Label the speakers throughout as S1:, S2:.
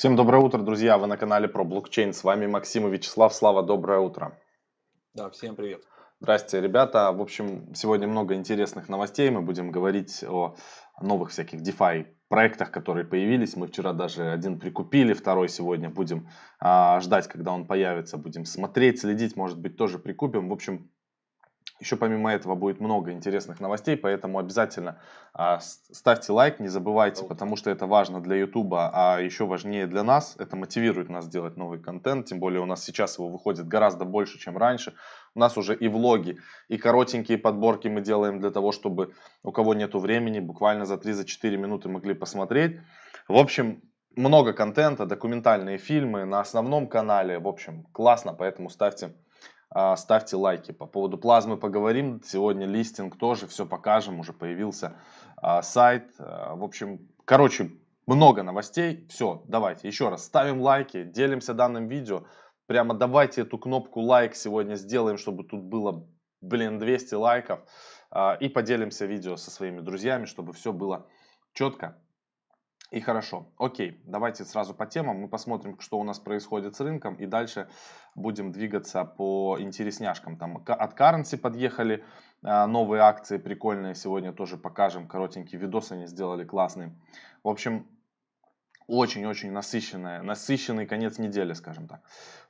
S1: Всем доброе утро, друзья! Вы на канале про блокчейн. С вами Максим и Вячеслав. Слава, доброе утро.
S2: Да, всем привет.
S1: Здрасте, ребята. В общем, сегодня много интересных новостей. Мы будем говорить о новых всяких DeFi проектах, которые появились. Мы вчера даже один прикупили, второй сегодня будем а, ждать, когда он появится. Будем смотреть, следить, может быть, тоже прикупим. В общем, еще помимо этого будет много интересных новостей, поэтому обязательно а, ставьте лайк, не забывайте, потому что это важно для YouTube, а еще важнее для нас. Это мотивирует нас делать новый контент, тем более у нас сейчас его выходит гораздо больше, чем раньше. У нас уже и влоги, и коротенькие подборки мы делаем для того, чтобы у кого нету времени, буквально за 3-4 минуты могли посмотреть. В общем, много контента, документальные фильмы на основном канале. В общем, классно, поэтому ставьте лайк а, ставьте лайки. По поводу плазмы поговорим. Сегодня листинг тоже, все покажем. Уже появился а, сайт. А, в общем, короче, много новостей. Все, давайте еще раз ставим лайки, делимся данным видео. Прямо давайте эту кнопку лайк сегодня сделаем, чтобы тут было, блин, 200 лайков. И поделимся видео со своими друзьями, чтобы все было четко и хорошо. Окей, давайте сразу по темам. Мы посмотрим, что у нас происходит с рынком. И дальше будем двигаться по интересняшкам. Там от Currency подъехали а, новые акции прикольные. Сегодня тоже покажем. Коротенький видос они сделали классный. В общем, очень-очень насыщенная, насыщенный конец недели, скажем так.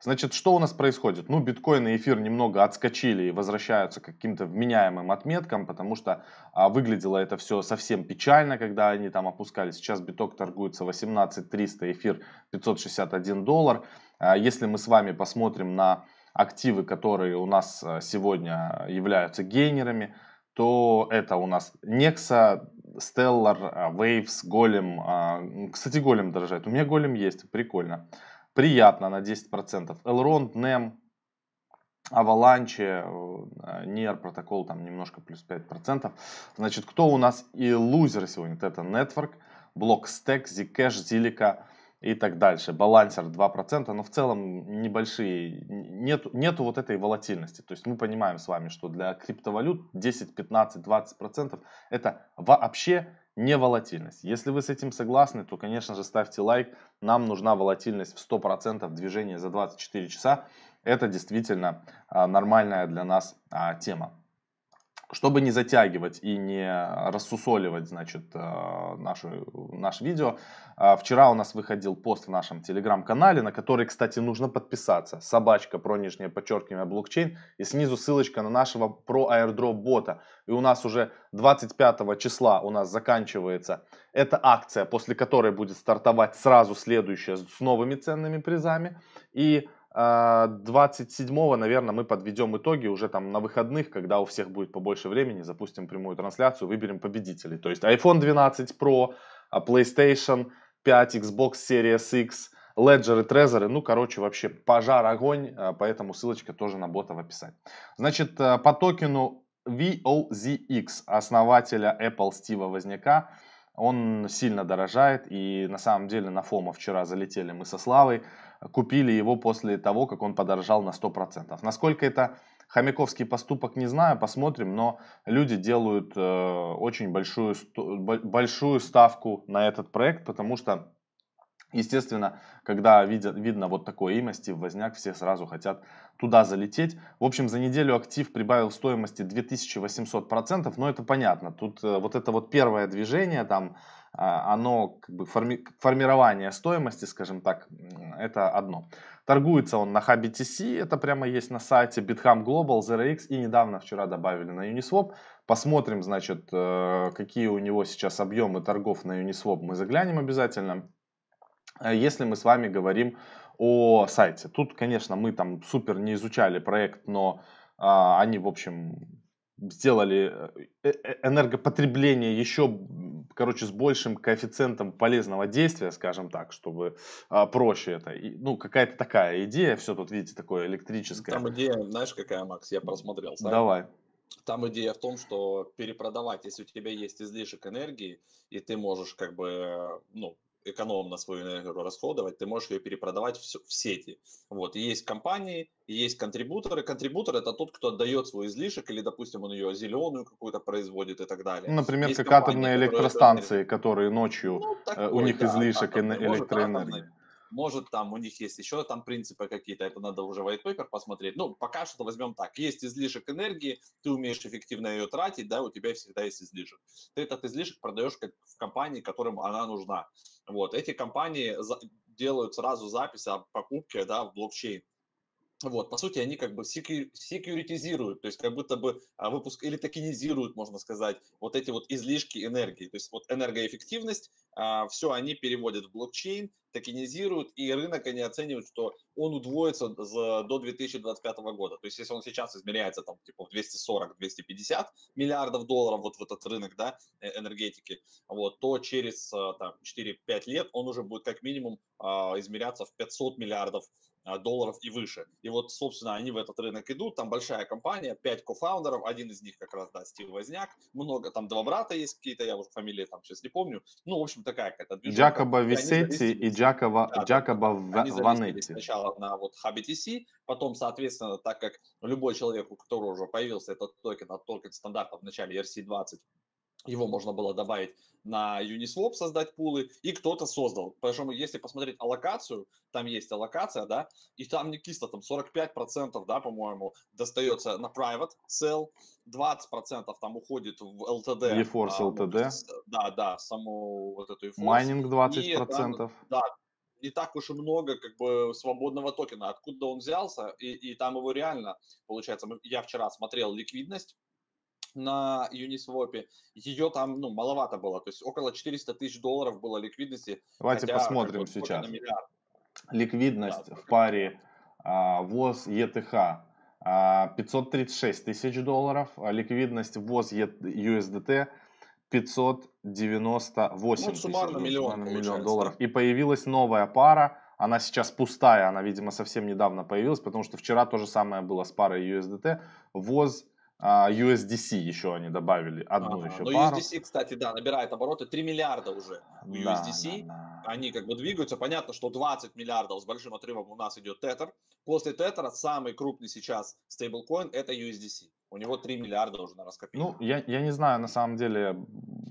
S1: Значит, что у нас происходит? Ну, биткоин и эфир немного отскочили и возвращаются к каким-то вменяемым отметкам, потому что а, выглядело это все совсем печально, когда они там опускались. Сейчас биток торгуется 18 300, эфир 561 доллар. А, если мы с вами посмотрим на активы, которые у нас а, сегодня являются гейнерами, то это у нас Некса. Stellar, а, Waves, Голем. А, кстати, Голем дорожает. У меня Голем есть, прикольно. Приятно на 10%. Elrond, NEM, Avalanche, NIR протокол там немножко плюс 5%. Значит, кто у нас и лузеры сегодня? Это Network, Blockstack, Zcash, Zilica, и так дальше. Балансер 2%, но в целом небольшие, нет, нету вот этой волатильности. То есть мы понимаем с вами, что для криптовалют 10, 15, 20% это вообще не волатильность. Если вы с этим согласны, то, конечно же, ставьте лайк. Нам нужна волатильность в 100% движения за 24 часа. Это действительно а, нормальная для нас а, тема. Чтобы не затягивать и не рассусоливать, значит, э, наше, наше видео, а, вчера у нас выходил пост в нашем телеграм-канале, на который, кстати, нужно подписаться. Собачка про нижнее подчеркивание блокчейн и снизу ссылочка на нашего про Airdrop бота. И у нас уже 25 числа у нас заканчивается эта акция, после которой будет стартовать сразу следующая с новыми ценными призами. И 27-го, а, наверное, мы подведем итоги уже там на выходных, когда у всех будет побольше времени, запустим прямую трансляцию, выберем победителей. То есть iPhone 12 Pro, а PlayStation 5, Xbox Series X, Ledger и Trezor. Ну, короче, вообще пожар, огонь, а, поэтому ссылочка тоже на бота в описании. Значит, э, по токену VOZX, основателя Apple Стива Возняка, он сильно дорожает, и на самом деле на фома вчера залетели мы со Славой купили его после того, как он подорожал на 100%. Насколько это хомяковский поступок, не знаю, посмотрим, но люди делают э, очень большую, большую ставку на этот проект, потому что Естественно, когда видят, видно вот такое имя, Стив Возняк, все сразу хотят туда залететь. В общем, за неделю актив прибавил стоимости 2800%, но это понятно. Тут э, вот это вот первое движение, там а, оно как бы форми, формирование стоимости, скажем так, это одно. Торгуется он на HBTC, это прямо есть на сайте, Bitham Global, ZRX и недавно вчера добавили на Uniswap. Посмотрим, значит, э, какие у него сейчас объемы торгов на Uniswap, мы заглянем обязательно. Э, если мы с вами говорим о сайте. Тут, конечно, мы там супер не изучали проект, но а, они, в общем, сделали э, энергопотребление еще короче, с большим коэффициентом полезного действия, скажем так, чтобы а, проще это. И, ну, какая-то такая идея, все тут, видите, такое электрическое. Там
S2: идея, знаешь, какая, Макс, я просмотрел сайт. Давай. Там идея в том, что перепродавать, если у тебя есть излишек энергии, и ты можешь как бы, ну, экономно свою энергию расходовать, ты можешь ее перепродавать в, в сети. Вот, и есть компании, и есть контрибуторы. Контрибутор – это тот, кто отдает свой излишек, или, допустим, он ее зеленую какую-то производит и так далее. например, есть как компании, атомные электростанции,
S1: которые, которые ночью, ну, такой, э, у них да, излишек атомные, электроэнергии. Может, атомные,
S2: может там у них есть еще там принципы какие-то, это надо уже white paper посмотреть. Ну, пока что возьмем так, есть излишек энергии, ты умеешь эффективно ее тратить, да, у тебя всегда есть излишек. Ты этот излишек продаешь как в компании, которым она нужна. Вот, эти компании делают сразу запись о покупке, да, в блокчейн вот, по сути, они как бы секьюритизируют, то есть как будто бы а, выпуск или токенизируют, можно сказать, вот эти вот излишки энергии. То есть вот энергоэффективность, а, все они переводят в блокчейн, токенизируют, и рынок они оценивают, что он удвоится до 2025 года. То есть если он сейчас измеряется там типа 240-250 миллиардов долларов вот в этот рынок да, э, энергетики, вот, то через а, там, 4-5 лет он уже будет как минимум измеряться в 500 миллиардов а, долларов и выше. И вот, собственно, они в этот рынок идут, там большая компания, пять кофаундеров, один из них как раз, да, Стив Возняк, много, там два брата есть какие-то, я уже фамилии там сейчас не помню, ну, в общем, такая какая-то движуха. Джакоба Висети
S1: и Джакоба, да, Джакоба они Ванетти. сначала
S2: на вот HBTC, потом, соответственно, так как любой человек, у которого уже появился этот токен от токен стандартов в начале ERC-20, его можно было добавить на Uniswap, создать пулы, и кто-то создал. Поэтому если посмотреть аллокацию, там есть аллокация, да, и там не кисто там 45%, да, по-моему, достается на private sell, 20% там уходит в LTD. e EForce а, LTD. Да, да, саму вот эту EForce. Майнинг 20%. И, там, да, не так уж и много как бы свободного токена, откуда он взялся, и, и там его реально, получается, я вчера смотрел ликвидность, на Uniswap, ее там ну, маловато было, то есть около 400 тысяч долларов было ликвидности. Давайте хотя, посмотрим сейчас.
S1: Ликвидность да, в паре а, ВОЗ ЕТХ 536 а, тысяч долларов, а ликвидность ВОЗ USDT 598 ну, суммарно тысяч, миллион, суммарно миллион долларов. И появилась новая пара, она сейчас пустая, она, видимо, совсем недавно появилась, потому что вчера то же самое было с парой USDT, ВОЗ а, USDC еще они добавили одну ага, еще но ну, пару. USDC,
S2: кстати, да, набирает обороты 3 миллиарда уже в USDC. Да, да, Они как бы двигаются. Понятно, что 20 миллиардов с большим отрывом у нас идет Tether. После Tether самый крупный сейчас стейблкоин – это USDC. У него 3 миллиарда уже на раскопили. Ну,
S1: я, я не знаю, на самом деле.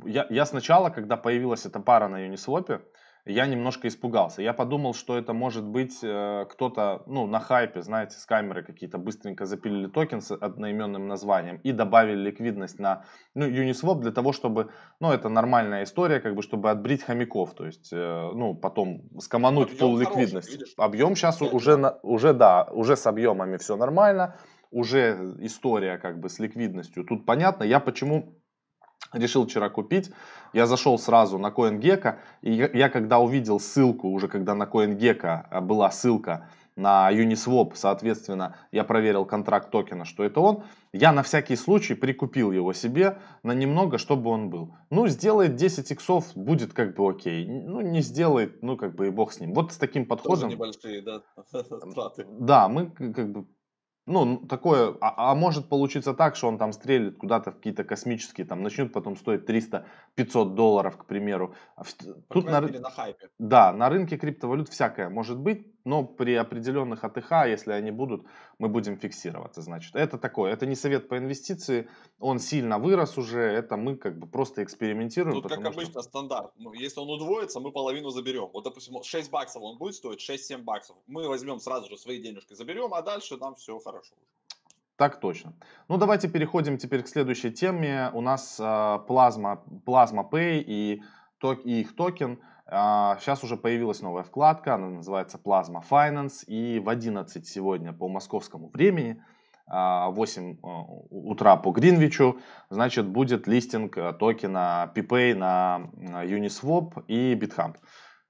S1: Я, я сначала, когда появилась эта пара на Uniswap, я немножко испугался. Я подумал, что это может быть э, кто-то, ну, на хайпе, знаете, с камеры какие-то быстренько запилили токен с одноименным названием и добавили ликвидность на, ну, Uniswap для того, чтобы, ну, это нормальная история, как бы, чтобы отбрить хомяков, то есть, э, ну, потом скомануть пол ликвидности. Объем сейчас Нет. уже, на, уже, да, уже с объемами все нормально, уже история, как бы, с ликвидностью. Тут понятно, я почему решил вчера купить. Я зашел сразу на CoinGecko, и я, я когда увидел ссылку, уже когда на CoinGecko а, была ссылка на Uniswap, соответственно, я проверил контракт токена, что это он. Я на всякий случай прикупил его себе на немного, чтобы он был. Ну, сделает 10 иксов, будет как бы окей. Ну, не сделает, ну, как бы и бог с ним. Вот с таким подходом... Тоже
S2: небольшие, да, траты. Да,
S1: мы как бы ну, такое, а, а может получиться так, что он там стрелит куда-то в какие-то космические, там начнет потом стоить 300-500 долларов, к примеру. А тут на, на хайпе. Да, на рынке криптовалют всякое может быть но ну, при определенных АТХ, если они будут, мы будем фиксироваться, значит. Это такое, это не совет по инвестиции, он сильно вырос уже, это мы как бы просто экспериментируем. Тут, как что...
S2: обычно, стандарт. Ну, если он удвоится, мы половину заберем. Вот, допустим, 6 баксов он будет стоить, 6-7 баксов. Мы возьмем сразу же свои денежки, заберем, а дальше нам все хорошо
S1: так точно. Ну, давайте переходим теперь к следующей теме. У нас э, плазма, плазма Pay и, ток, и их токен – Сейчас а, уже появилась новая вкладка, она называется Plasma Finance, и в 11 сегодня по московскому времени, 8 а, э, утра по Гринвичу, значит, будет листинг э, токена PPay на э, Uniswap и BitHump.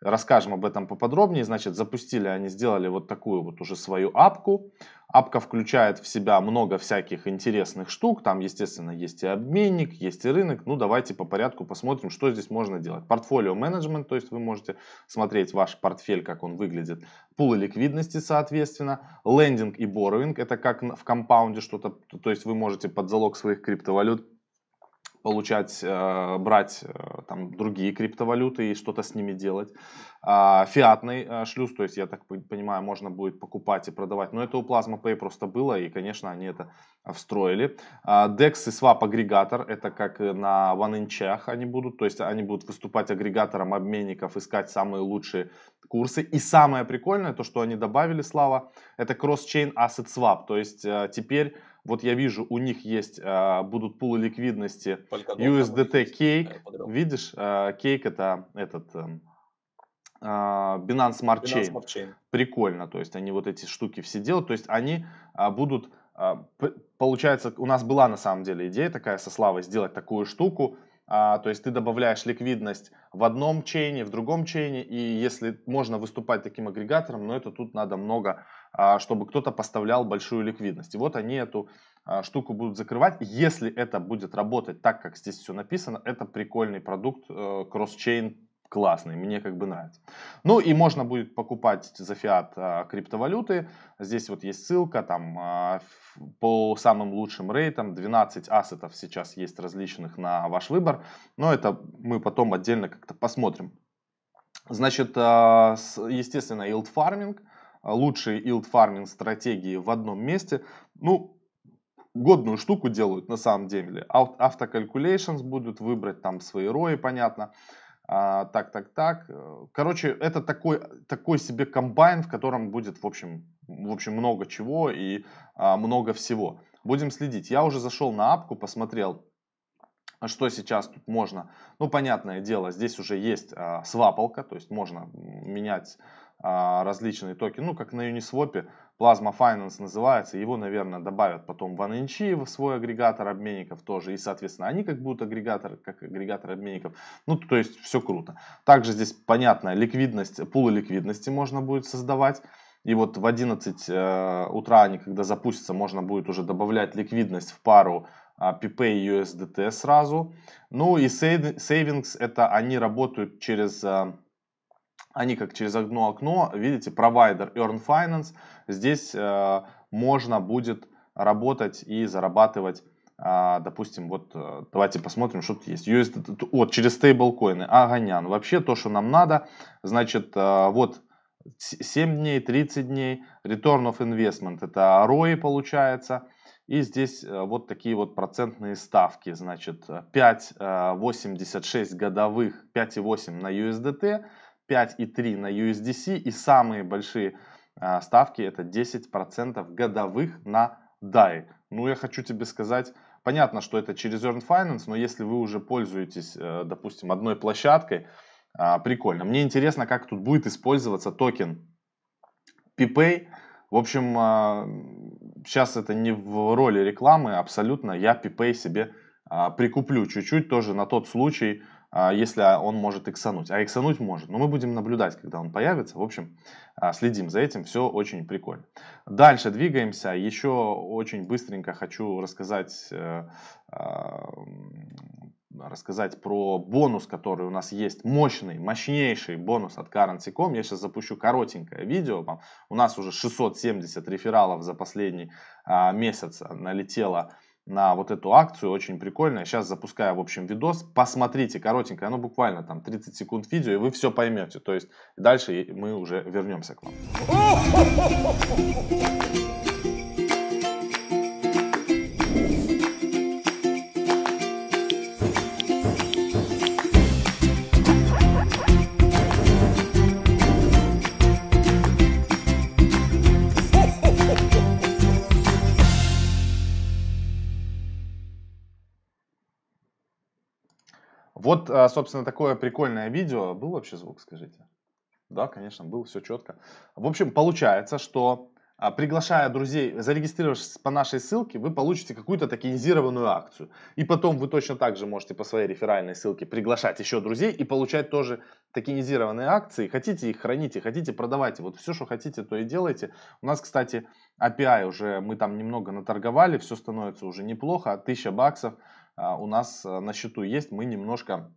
S1: Расскажем об этом поподробнее. Значит, запустили они, сделали вот такую вот уже свою апку. Апка включает в себя много всяких интересных штук. Там, естественно, есть и обменник, есть и рынок. Ну, давайте по порядку посмотрим, что здесь можно делать. Портфолио менеджмент, то есть вы можете смотреть ваш портфель, как он выглядит. Пулы ликвидности, соответственно. Лендинг и боровинг, это как в компаунде что-то. То есть вы можете под залог своих криптовалют получать, э, брать э, там другие криптовалюты и что-то с ними делать. А, фиатный э, шлюз, то есть, я так понимаю, можно будет покупать и продавать. Но это у Plasma Pay просто было, и, конечно, они это встроили. А, DEX и Swap агрегатор, это как на OneInch они будут, то есть они будут выступать агрегатором обменников, искать самые лучшие курсы. И самое прикольное, то, что они добавили, Слава, это Cross-Chain Asset Swap, то есть теперь вот я вижу, у них есть, а, будут пулы ликвидности USDT Cake. Видишь, а, Cake это этот эм, а, Binance Smart Chain. Binance Chain. Прикольно, то есть они вот эти штуки все делают, то есть они а, будут, а, получается, у нас была на самом деле идея такая со Славой сделать такую штуку, а, то есть ты добавляешь ликвидность в одном чейне, в другом чейне, и если можно выступать таким агрегатором, но это тут надо много а, чтобы кто-то поставлял большую ликвидность. И вот они эту а, штуку будут закрывать. Если это будет работать так, как здесь все написано, это прикольный продукт, э, кросс-чейн классный, мне как бы нравится. Ну и можно будет покупать за фиат а, криптовалюты. Здесь вот есть ссылка, там по самым лучшим рейтам 12 ассетов сейчас есть различных на ваш выбор. Но это мы потом отдельно как-то посмотрим. Значит, естественно, yield farming. А, лучшие yield farming стратегии в одном месте. Ну, годную штуку делают на самом деле. Автокалькуляшнс будут выбрать там свои рои, понятно. А, так, так, так. Короче, это такой, такой себе комбайн, в котором будет, в общем, в общем много чего и а, много всего. Будем следить. Я уже зашел на апку, посмотрел, что сейчас тут можно. Ну, понятное дело, здесь уже есть а, свапалка, то есть можно менять а, различные токены, ну как на Uniswap, Plasma Finance называется, его, наверное, добавят потом в OneInch, в свой агрегатор обменников тоже, и, соответственно, они как будут агрегатор, как агрегатор обменников, ну, то есть все круто. Также здесь, понятно, ликвидность, пулы ликвидности можно будет создавать, и вот в 11 э, утра они, когда запустятся, можно будет уже добавлять ликвидность в пару PP а, и USDT сразу. Ну и сейвингс, это они работают через э, они как через одно окно, видите, провайдер Earn Finance, здесь э, можно будет работать и зарабатывать, э, допустим, вот э, давайте посмотрим, что тут есть. USD, вот, через стейблкоины, агонян. Вообще то, что нам надо, значит, э, вот 7 дней, 30 дней, return of investment, это ROI получается, и здесь э, вот такие вот процентные ставки, значит, 5,86 э, э, годовых, 5,8 на USDT, 5,3 на USDC и самые большие а, ставки это 10% годовых на DAI. Ну, я хочу тебе сказать, понятно, что это через Earn Finance, но если вы уже пользуетесь, э, допустим, одной площадкой, а, прикольно. Мне интересно, как тут будет использоваться токен PPay. В общем, а, сейчас это не в роли рекламы абсолютно. Я PPay себе а, прикуплю чуть-чуть тоже на тот случай, а, если он может иксануть. А иксануть может, но мы будем наблюдать, когда он появится. В общем, а, следим за этим, все очень прикольно. Дальше двигаемся. Еще очень быстренько хочу рассказать э, а, рассказать про бонус, который у нас есть, мощный, мощнейший бонус от Currency.com. Я сейчас запущу коротенькое видео. У нас уже 670 рефералов за последний месяц налетело на вот эту акцию, очень прикольная. Сейчас запускаю, в общем, видос. Посмотрите, коротенько, оно буквально там 30 секунд видео, и вы все поймете. То есть дальше мы уже вернемся к вам. А, собственно, такое прикольное видео. Был вообще звук, скажите? Да, конечно, был, все четко. В общем, получается, что а, приглашая друзей, зарегистрировавшись по нашей ссылке, вы получите какую-то токенизированную акцию. И потом вы точно так же можете по своей реферальной ссылке приглашать еще друзей и получать тоже токенизированные акции. Хотите их храните, хотите продавайте. Вот все, что хотите, то и делайте. У нас, кстати, API уже мы там немного наторговали, все становится уже неплохо. 1000 баксов а, у нас на счету есть, мы немножко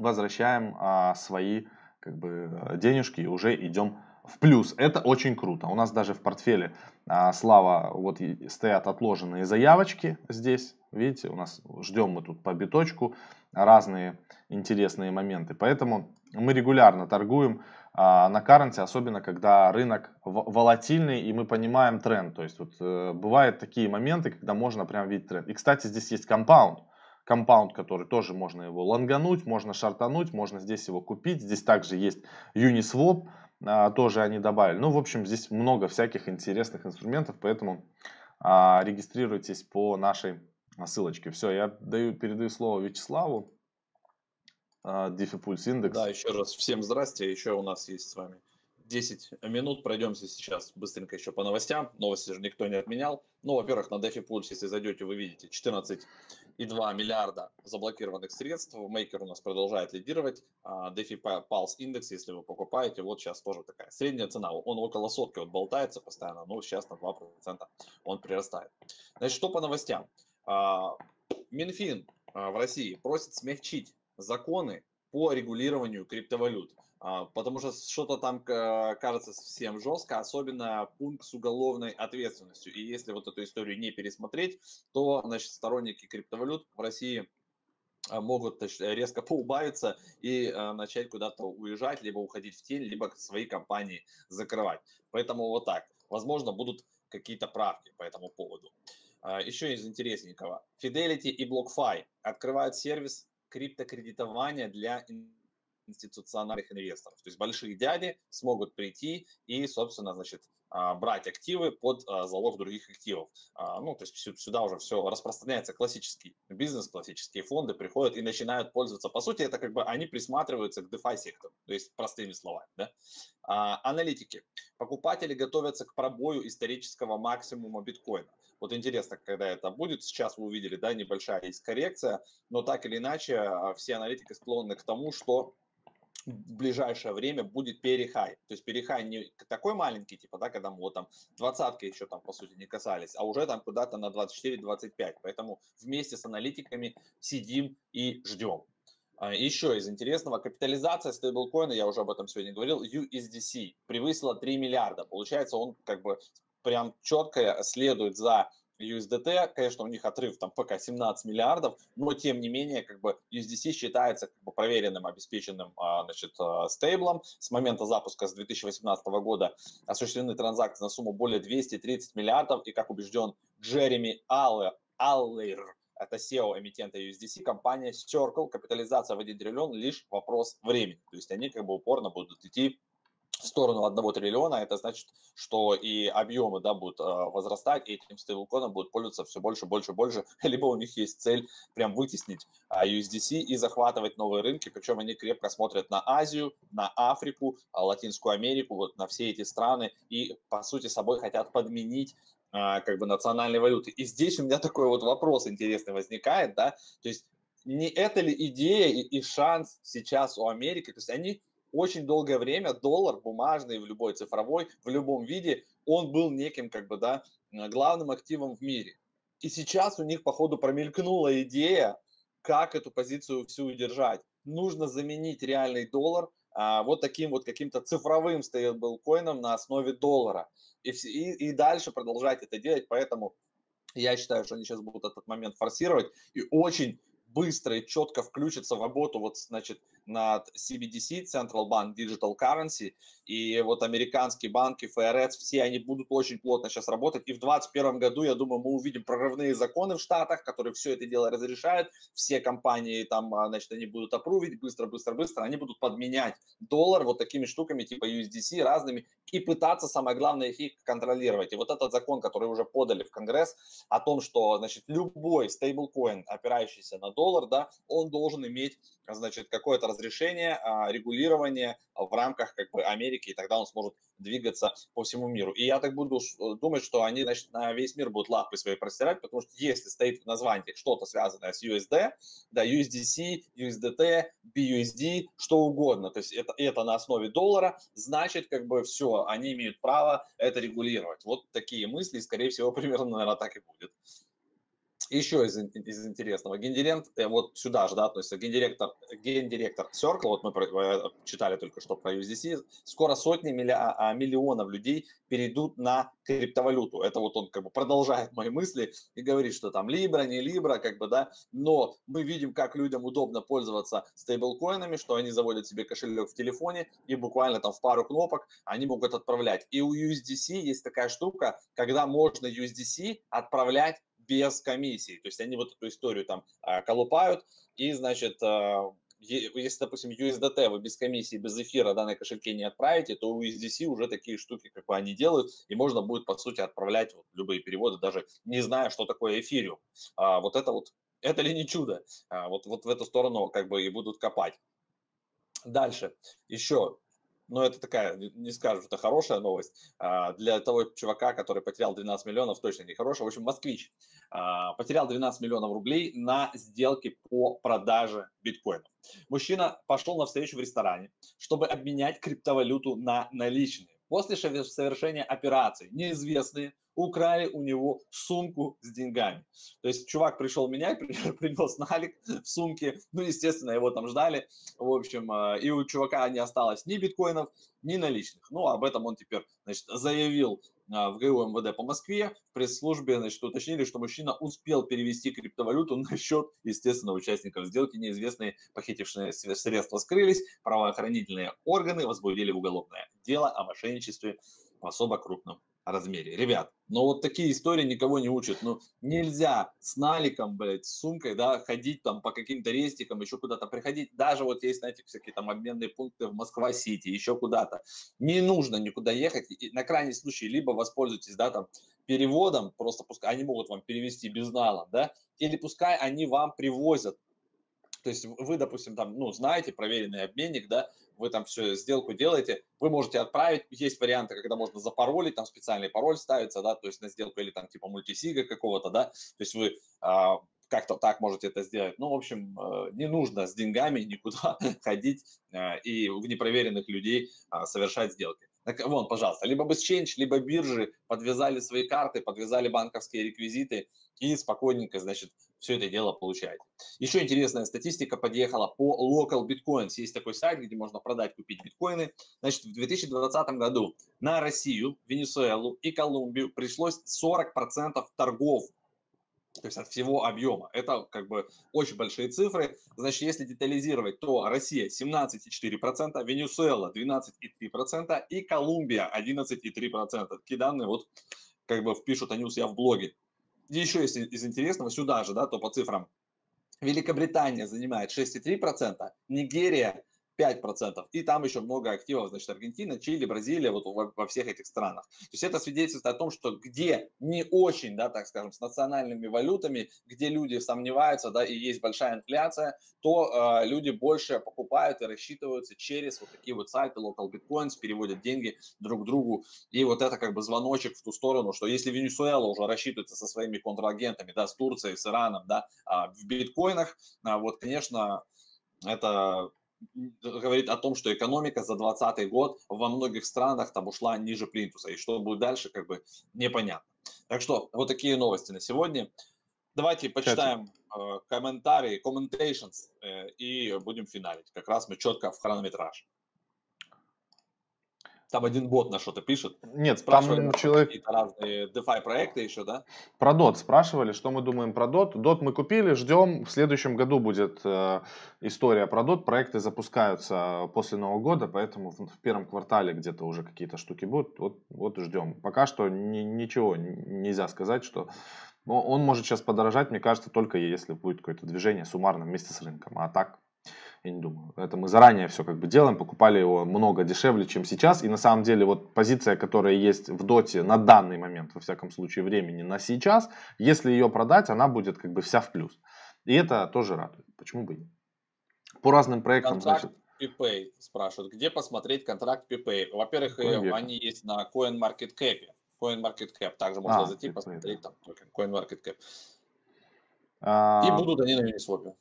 S1: возвращаем а, свои как бы, денежки и уже идем в плюс. Это очень круто. У нас даже в портфеле а, Слава вот стоят отложенные заявочки здесь. Видите, у нас ждем мы тут по биточку разные интересные моменты. Поэтому мы регулярно торгуем а, на каренте, особенно когда рынок волатильный и мы понимаем тренд. То есть вот, э, бывают такие моменты, когда можно прям видеть тренд. И, кстати, здесь есть компаунд компаунд, который тоже можно его лонгануть, можно шартануть, можно здесь его купить. Здесь также есть Uniswap, а, тоже они добавили. Ну, в общем, здесь много всяких интересных инструментов, поэтому а, регистрируйтесь по нашей
S2: ссылочке. Все, я даю, передаю слово Вячеславу. А, DefiPulse Index. Да, еще раз всем здрасте. Еще у нас есть с вами 10 минут пройдемся сейчас быстренько еще по новостям. Новости же никто не отменял. Ну, во-первых, на DeFi Pulse, если зайдете, вы видите 14,2 миллиарда заблокированных средств. Maker у нас продолжает лидировать. DeFi а, Pulse индекс, если вы покупаете, вот сейчас тоже такая средняя цена. Он около сотки, вот болтается постоянно, но сейчас на 2% он прирастает. Значит, что по новостям? А, Минфин а, в России просит смягчить законы по регулированию криптовалют. А, потому что что-то там кажется совсем жестко, особенно пункт с уголовной ответственностью. И если вот эту историю не пересмотреть, то, значит, сторонники криптовалют в России а, могут резко поубавиться и а, начать куда-то уезжать, либо уходить в тень, либо свои компании закрывать. Поэтому вот так. Возможно, будут какие-то правки по этому поводу. Еще из интересненького. Fidelity и BlockFi открывают сервис криптокредитования для инвесторов институциональных инвесторов. То есть большие дяди смогут прийти и, собственно, значит, а, брать активы под а, залог других активов. А, ну, то есть сюда уже все распространяется классический бизнес, классические фонды приходят и начинают пользоваться. По сути, это как бы они присматриваются к DeFi сектору, то есть простыми словами. Да? Аналитики. Покупатели готовятся к пробою исторического максимума биткоина. Вот интересно, когда это будет. Сейчас вы увидели, да, небольшая есть коррекция, но так или иначе все аналитики склонны к тому, что в ближайшее время будет перехай. То есть перехай не такой маленький, типа, да, когда мы вот там двадцатки еще там, по сути, не касались, а уже там куда-то на 24-25. Поэтому вместе с аналитиками сидим и ждем. А еще из интересного, капитализация стейблкоина, я уже об этом сегодня говорил, USDC превысила 3 миллиарда. Получается, он как бы прям четко следует за USDT, конечно, у них отрыв там пока 17 миллиардов, но тем не менее, как бы USDC считается как бы проверенным, обеспеченным, а, значит, а, стейблом. С момента запуска с 2018 года осуществлены транзакции на сумму более 230 миллиардов, и как убежден Джереми Аллер, это SEO эмитента USDC, компания Circle, капитализация в 1 триллион, лишь вопрос времени. То есть они как бы упорно будут идти в сторону одного триллиона, это значит, что и объемы да, будут а, возрастать, и этим стейблкоином будут пользоваться все больше, больше, больше, либо у них есть цель прям вытеснить а, USDC и захватывать новые рынки, причем они крепко смотрят на Азию, на Африку, а, Латинскую Америку, вот на все эти страны, и, по сути, собой хотят подменить как бы национальной валюты. И здесь у меня такой вот вопрос интересный возникает, да, то есть не это ли идея и, и шанс сейчас у Америки, то есть они очень долгое время доллар бумажный в любой цифровой, в любом виде, он был неким как бы, да, главным активом в мире. И сейчас у них, походу, промелькнула идея, как эту позицию всю удержать. Нужно заменить реальный доллар а, вот таким вот каким-то цифровым стейблкоином на основе доллара. И, и, и дальше продолжать это делать, поэтому я считаю, что они сейчас будут этот момент форсировать. И очень быстро и четко включится в работу вот, значит, над CBDC, Central Bank Digital Currency, и вот американские банки, ФРС, все они будут очень плотно сейчас работать. И в 2021 году, я думаю, мы увидим прорывные законы в Штатах, которые все это дело разрешают. Все компании там, а, значит, они будут опрувить быстро-быстро-быстро, они будут подменять доллар вот такими штуками типа USDC разными и пытаться, самое главное, их контролировать. И вот этот закон, который уже подали в Конгресс, о том, что, значит, любой стейблкоин, опирающийся на доллар, доллар, да, он должен иметь, значит, какое-то разрешение, а, регулирование в рамках как бы Америки, и тогда он сможет двигаться по всему миру. И я так буду э, думать, что они, значит, на весь мир будут лапы свои простирать, потому что если стоит в названии что-то связанное с USD, да, USDC, USDT, BUSD, что угодно, то есть это, это на основе доллара, значит, как бы все, они имеют право это регулировать. Вот такие мысли, скорее всего, примерно, наверное, так и будет. Еще из, из интересного. Гендирент, э, вот сюда же, да, относится гендиректор, гендиректор Circle, вот мы э, читали только что про USDC, скоро сотни миллион, а, а, миллионов людей перейдут на криптовалюту. Это вот он как бы продолжает мои мысли и говорит, что там Libra, не Libra, как бы, да, но мы видим, как людям удобно пользоваться стейблкоинами, что они заводят себе кошелек в телефоне и буквально там в пару кнопок они могут отправлять. И у USDC есть такая штука, когда можно USDC отправлять без комиссии. То есть они вот эту историю там а, колупают и, значит, а, если, допустим, USDT вы без комиссии, без эфира данной кошельке не отправите, то у USDC уже такие штуки, как бы они делают, и можно будет, по сути, отправлять вот любые переводы, даже не зная, что такое эфириум. А, вот это вот, это ли не чудо? А, вот, вот в эту сторону как бы и будут копать. Дальше, еще но ну, это такая, не скажу, это хорошая новость. А, для того чувака, который потерял 12 миллионов, точно не хорошая. В общем, москвич а, потерял 12 миллионов рублей на сделке по продаже биткоинов. Мужчина пошел на встречу в ресторане, чтобы обменять криптовалюту на наличные. После совершения операции неизвестные украли у него сумку с деньгами. То есть чувак пришел менять, принес налик в сумке, ну, естественно, его там ждали, в общем, а, и у чувака не осталось ни биткоинов, ни наличных. Ну, об этом он теперь, значит, заявил Э, в ГУ МВД по Москве в пресс-службе значит, уточнили, что мужчина успел перевести криптовалюту на счет, естественно, участников сделки. Неизвестные похитившие средства скрылись, правоохранительные органы возбудили уголовное дело о мошенничестве в особо крупном размере. Ребят, но ну вот такие истории никого не учат. Ну, нельзя с наликом, блядь, с сумкой, да, ходить там по каким-то рестикам, еще куда-то приходить. Даже вот есть, знаете, всякие там обменные пункты в Москва-Сити, еще куда-то. Не нужно никуда ехать. И на крайний случай либо воспользуйтесь, да, там, переводом, просто пускай они могут вам перевести без нала, да, или пускай они вам привозят то есть вы, допустим, там, ну, знаете, проверенный обменник, да, вы там все сделку делаете, вы можете отправить, есть варианты, когда можно запаролить, там специальный пароль ставится, да, то есть на сделку или там типа мультисига какого-то, да, то есть вы а, как-то так можете это сделать. Ну, в общем, э, не нужно с деньгами никуда ходить а, и в непроверенных людей а, совершать сделки. Так, вон, пожалуйста, либо бы BestChange, либо биржи подвязали свои карты, подвязали банковские реквизиты и спокойненько, значит, все это дело получаете. Еще интересная статистика подъехала по Local Bitcoins. Есть такой сайт, где можно продать, купить биткоины. Значит, в 2020 году на Россию, Венесуэлу и Колумбию пришлось 40% торгов то есть от всего объема. Это как бы очень большие цифры. Значит, если детализировать, то Россия 17,4%, Венесуэла 12,3% и Колумбия 11,3%. Такие данные вот как бы впишут они у себя в блоге. И еще если из интересного, сюда же, да, то по цифрам. Великобритания занимает 6,3%, Нигерия 5%. И там еще много активов, значит, Аргентина, Чили, Бразилия, вот во, во всех этих странах. То есть это свидетельствует о том, что где не очень, да, так скажем, с национальными валютами, где люди сомневаются, да, и есть большая инфляция, то э, люди больше покупают и рассчитываются через вот такие вот сайты Local Bitcoins, переводят деньги друг другу. И вот это как бы звоночек в ту сторону, что если Венесуэла уже рассчитывается со своими контрагентами, да, с Турцией, с Ираном, да, а в биткоинах, а вот, конечно, это говорит о том, что экономика за 2020 год во многих странах там ушла ниже плинтуса. И что будет дальше, как бы непонятно. Так что вот такие новости на сегодня. Давайте почитаем э, комментарии, commentations, э, и будем финалить. Как раз мы четко в хронометраж. Там один бот на что-то пишет. Нет, спрашивали там ну, человек... какие-то разные DeFi проекты еще, да?
S1: Про DOT спрашивали, что мы думаем про DOT. DOT мы купили, ждем. В следующем году будет э, история про DOT. Проекты запускаются после Нового года, поэтому в, в первом квартале где-то уже какие-то штуки будут. Вот, вот ждем. Пока что ни, ничего нельзя сказать, что он может сейчас подорожать, мне кажется, только если будет какое-то движение суммарно вместе с рынком. А так я не думаю. Это мы заранее все как бы делаем, покупали его много дешевле, чем сейчас. И на самом деле вот позиция, которая есть в доте на данный момент, во всяком случае времени, на сейчас, если ее продать, она будет как бы вся в плюс. И это тоже радует. Почему бы и нет? По разным проектам, контракт
S2: значит... PPay спрашивают, где посмотреть контракт PPay? Во-первых, э, они есть на CoinMarketCap. CoinMarketCap. Также можно а, зайти PPay, посмотреть да. там токен CoinMarketCap. А... И будут они на Uniswap.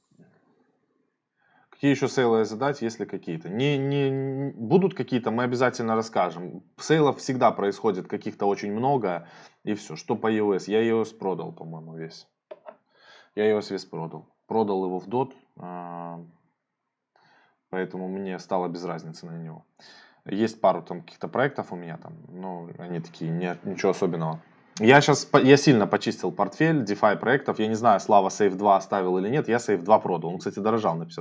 S1: Какие еще сейлы задать, если какие-то? Не, не, будут какие-то, мы обязательно расскажем. Сейлов всегда происходит, каких-то очень много. И все, что по iOS? E Я iOS e продал, по-моему, весь. Я iOS e весь продал. Продал его в DOT, а, поэтому мне стало без разницы на него. Есть пару там каких-то проектов у меня там, но они такие, не ничего особенного. Я сейчас, я сильно почистил портфель DeFi проектов. Я не знаю, Слава Save 2 оставил или нет. Я Save 2 продал. Он, кстати, дорожал на 50%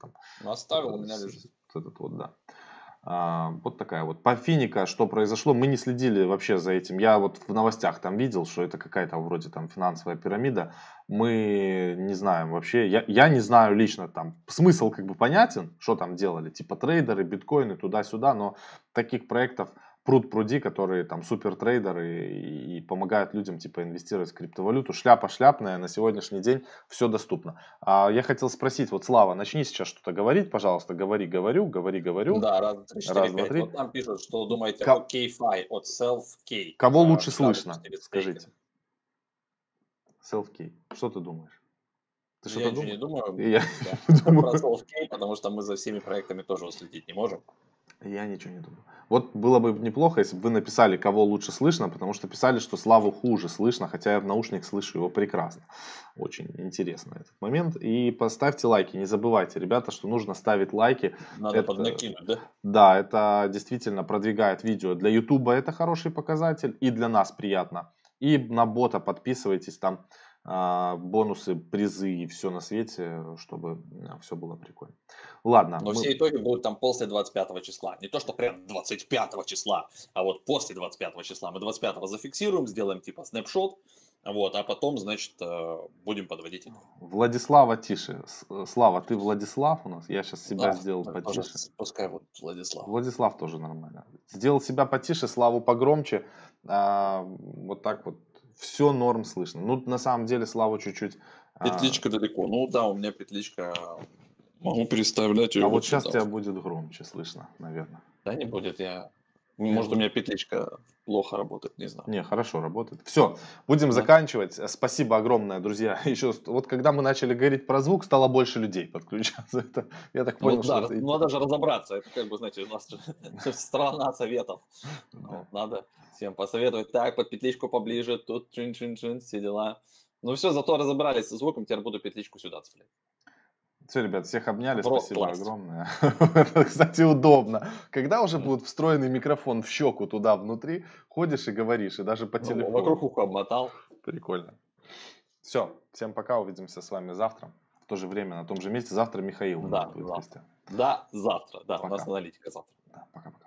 S1: там.
S2: Ну, оставил, у меня лежит.
S1: Этот вот, да. А, вот такая вот. По Финика, что произошло, мы не следили вообще за этим. Я вот в новостях там видел, что это какая-то вроде там финансовая пирамида. Мы не знаем вообще. Я, я не знаю лично там. Смысл как бы понятен, что там делали. Типа трейдеры, биткоины, туда-сюда. Но таких проектов пруд пруди, которые там супер трейдеры и, и помогают людям типа инвестировать в криптовалюту. Шляпа шляпная, на сегодняшний день все доступно. А я хотел спросить, вот Слава, начни сейчас что-то говорить, пожалуйста, говори, говорю, говори, говорю. Да, раз, три, четыре, раз, два, три. Вот
S2: там пишут, что думаете Ко... о KFI, от self-K. Кого а, лучше слышно, скажите? Self-K. Что ты думаешь? Ты ну, что-то я думаешь? не думаю. Я да. думаю. Про self-K, потому что мы за всеми проектами тоже уследить не можем. Я ничего не думаю.
S1: Вот было бы неплохо, если бы вы написали, кого лучше слышно, потому что писали, что Славу хуже слышно, хотя я в наушниках слышу его прекрасно. Очень интересно этот момент. И поставьте лайки, не забывайте, ребята, что нужно ставить лайки. Надо это, поднакинуть, да? Да, это действительно продвигает видео. Для Ютуба это хороший показатель, и для нас приятно. И на бота подписывайтесь там. А, бонусы, призы и все на свете, чтобы а, все было прикольно. Ладно. Но мы... все
S2: итоги будут там после 25 числа. Не то, что прям 25 числа, а вот после 25 числа. Мы 25 зафиксируем, сделаем типа снапшот, вот, а потом, значит, э, будем подводить итоги.
S1: Владислава тише. Э, Слава, ты Владислав у нас? Я сейчас себя да, сделал потише. Пускай вот Владислав. Владислав тоже нормально. Сделал себя потише, Славу погромче. А, вот так вот все норм слышно. Ну, на самом деле, Слава чуть-чуть... А, петличка
S2: а... далеко. Ну да, у меня петличка. Могу переставлять ее. А вот сейчас тебя будет громче слышно, наверное. Да не будет, я Э, может, у меня петличка плохо работает, не знаю. Не,
S1: хорошо работает. Все, будем заканчивать. Э, спасибо огромное, друзья. Еще вот когда мы начали говорить про звук, стало больше людей подключаться. Это, я так ну понял, ну, что да, это... Ну, надо
S2: же разобраться. Это как бы, знаете, у нас страна советов. надо всем посоветовать. Так, под петличку поближе, тут чин-чин-чин, все дела. Ну все, зато разобрались со звуком, теперь буду петличку сюда цеплять. Все, ребят, всех обняли, Брод спасибо пласт. огромное.
S1: Это, кстати, удобно. Когда уже будет встроенный микрофон в щеку туда внутри, ходишь и говоришь, и даже по ну, телефону. вокруг ухо обмотал. Прикольно. Все, всем пока, увидимся с вами завтра. В то же время, на том же месте. Завтра Михаил. Да, завтра. Да, завтра. Да, у нас аналитика завтра. Да, пока-пока.